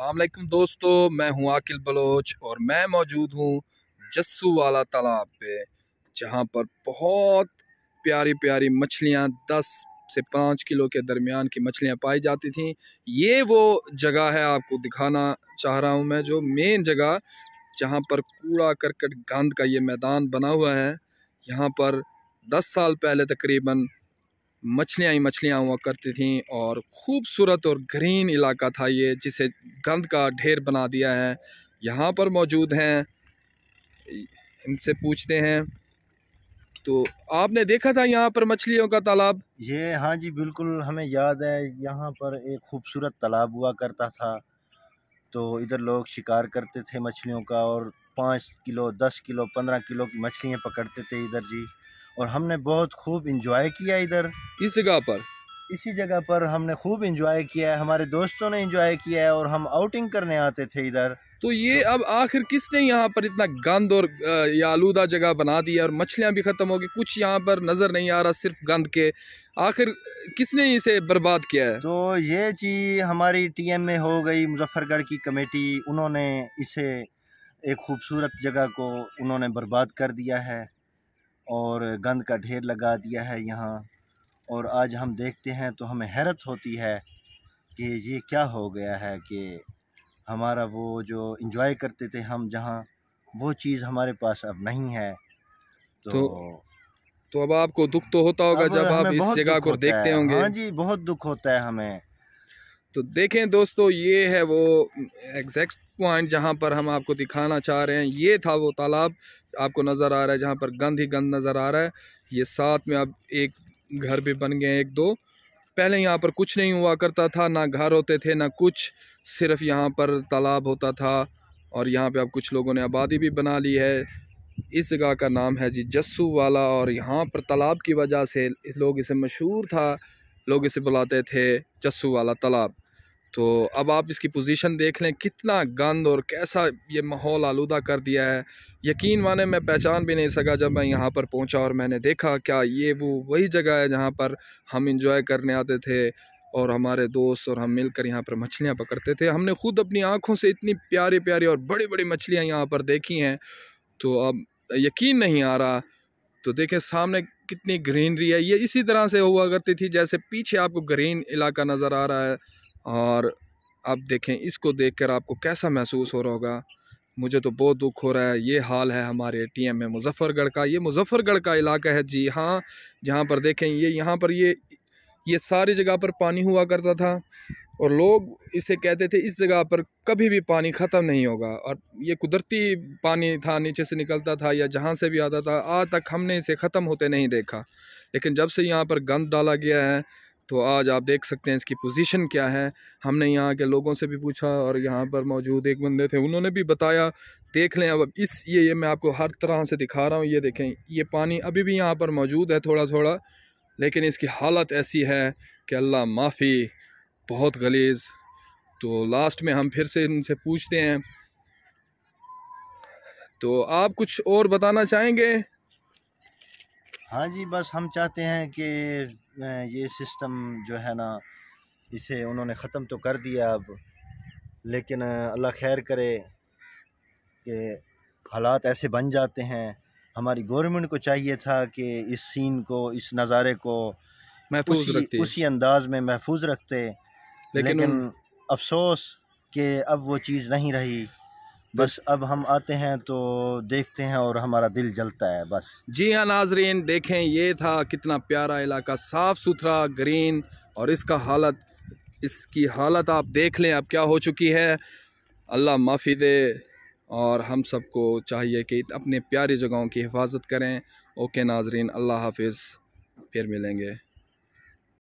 असलम दोस्तों मैं हूं आकिल बलोच और मैं मौजूद हूं जस्सू वाला तालाब पे जहां पर बहुत प्यारी प्यारी मछलियां 10 से 5 किलो के दरमियान की मछलियां पाई जाती थीं ये वो जगह है आपको दिखाना चाह रहा हूं मैं जो मेन जगह जहां पर कूड़ा करकट गंद का ये मैदान बना हुआ है यहाँ पर 10 साल पहले तकरीबन मछलियाँ ही मछलियाँ हुआ करती थीं और ख़ूबसूरत और ग्रीन इलाका था ये जिसे गंद का ढेर बना दिया है यहाँ पर मौजूद हैं इनसे पूछते हैं तो आपने देखा था यहाँ पर मछलियों का तालाब ये हाँ जी बिल्कुल हमें याद है यहाँ पर एक खूबसूरत तालाब हुआ करता था तो इधर लोग शिकार करते थे मछलियों का और पाँच किलो दस किलो पंद्रह किलो की मछलियाँ पकड़ते थे इधर जी और हमने बहुत खूब इंजॉय किया इधर इस जगह पर इसी जगह पर हमने खूब इंजॉय किया है हमारे दोस्तों ने इंजॉय किया है और हम आउटिंग करने आते थे इधर तो ये तो अब आखिर किसने यहाँ पर इतना गंद और आलूदा जगह बना दी है और मछलियाँ भी ख़त्म हो गई कुछ यहाँ पर नज़र नहीं आ रहा सिर्फ गंद के आखिर किसने इसे बर्बाद किया है तो ये चीज़ हमारी एम में हो गई मुजफ्फरगढ़ की कमेटी उन्होंने इसे एक खूबसूरत जगह को उन्होंने बर्बाद कर दिया है और गंद का ढेर लगा दिया है यहाँ और आज हम देखते हैं तो हमें हैरत होती है कि ये क्या हो गया है कि हमारा वो जो इंजॉय करते थे हम जहाँ वो चीज़ हमारे पास अब नहीं है तो तो, तो अब आपको दुख तो होता होगा जब आप इस जगह को देखते होंगे हाँ जी बहुत दुख होता है हमें तो देखें दोस्तों ये है वो एग्जैक्ट पॉइंट जहाँ पर हम आपको दिखाना चाह रहे हैं ये था वो तालाब आपको नज़र आ रहा है जहाँ पर गंद ही गंद नज़र आ रहा है ये साथ में अब एक घर भी बन गए एक दो पहले यहाँ पर कुछ नहीं हुआ करता था ना घर होते थे ना कुछ सिर्फ यहाँ पर तालाब होता था और यहाँ पे अब कुछ लोगों ने आबादी भी बना ली है इस जगह का नाम है जी जस्सू वाला और यहाँ पर तालाब की वजह से इस लोग इसे मशहूर था लोग इसे बुलाते थे जस्सू वाला तालाब तो अब आप इसकी पोजीशन देख लें कितना गंद और कैसा ये माहौल आलूदा कर दिया है यकीन माने मैं पहचान भी नहीं सका जब मैं यहाँ पर पहुँचा और मैंने देखा क्या ये वो वही जगह है जहाँ पर हम इंजॉय करने आते थे और हमारे दोस्त और हम मिलकर यहाँ पर मछलियाँ पकड़ते थे हमने खुद अपनी आँखों से इतनी प्यारी प्यारी और बड़ी बड़ी मछलियाँ यहाँ पर देखी हैं तो अब यकीन नहीं आ रहा तो देखें सामने कितनी ग्रीनरी है ये इसी तरह से हुआ करती थी जैसे पीछे आपको ग्रीन इलाका नज़र आ रहा है और अब देखें इसको देखकर आपको कैसा महसूस हो रहा होगा मुझे तो बहुत दुख हो रहा है ये हाल है हमारे टी एम में मुजफ्फ़रगढ़ का ये मुजफ्फ़रगढ़ का इलाका है जी हाँ जहाँ पर देखें ये यहाँ पर ये ये सारी जगह पर पानी हुआ करता था और लोग इसे कहते थे इस जगह पर कभी भी पानी ख़त्म नहीं होगा और ये कुदरती पानी था नीचे से निकलता था या जहाँ से भी आता था आज तक हमने इसे ख़त्म होते नहीं देखा लेकिन जब से यहाँ पर गंद डाला गया है तो आज आप देख सकते हैं इसकी पोजीशन क्या है हमने यहाँ के लोगों से भी पूछा और यहाँ पर मौजूद एक बंदे थे उन्होंने भी बताया देख लें अब इस ये ये मैं आपको हर तरह से दिखा रहा हूँ ये देखें ये पानी अभी भी यहाँ पर मौजूद है थोड़ा थोड़ा लेकिन इसकी हालत ऐसी है कि अल्लाह माफ़ी बहुत गलीज़ तो लास्ट में हम फिर से इनसे पूछते हैं तो आप कुछ और बताना चाहेंगे हाँ जी बस हम चाहते हैं कि ये सिस्टम जो है ना इसे उन्होंने ख़त्म तो कर दिया अब लेकिन अल्लाह खैर करे कि हालात ऐसे बन जाते हैं हमारी गवर्नमेंट को चाहिए था कि इस सीन को इस नज़ारे को महफूज उसी, उसी अंदाज में महफूज रखते लेकिन, लेकिन अफसोस कि अब वो चीज़ नहीं रही बस अब हम आते हैं तो देखते हैं और हमारा दिल जलता है बस जी हाँ नाजरीन देखें ये था कितना प्यारा इलाका साफ़ सुथरा ग्रीन और इसका हालत इसकी हालत आप देख लें अब क्या हो चुकी है अल्लाह माफ़ी दे और हम सबको चाहिए कि अपने प्यारी जगहों की हिफाजत करें ओके नाजरीन अल्लाह हाफिज़ फिर मिलेंगे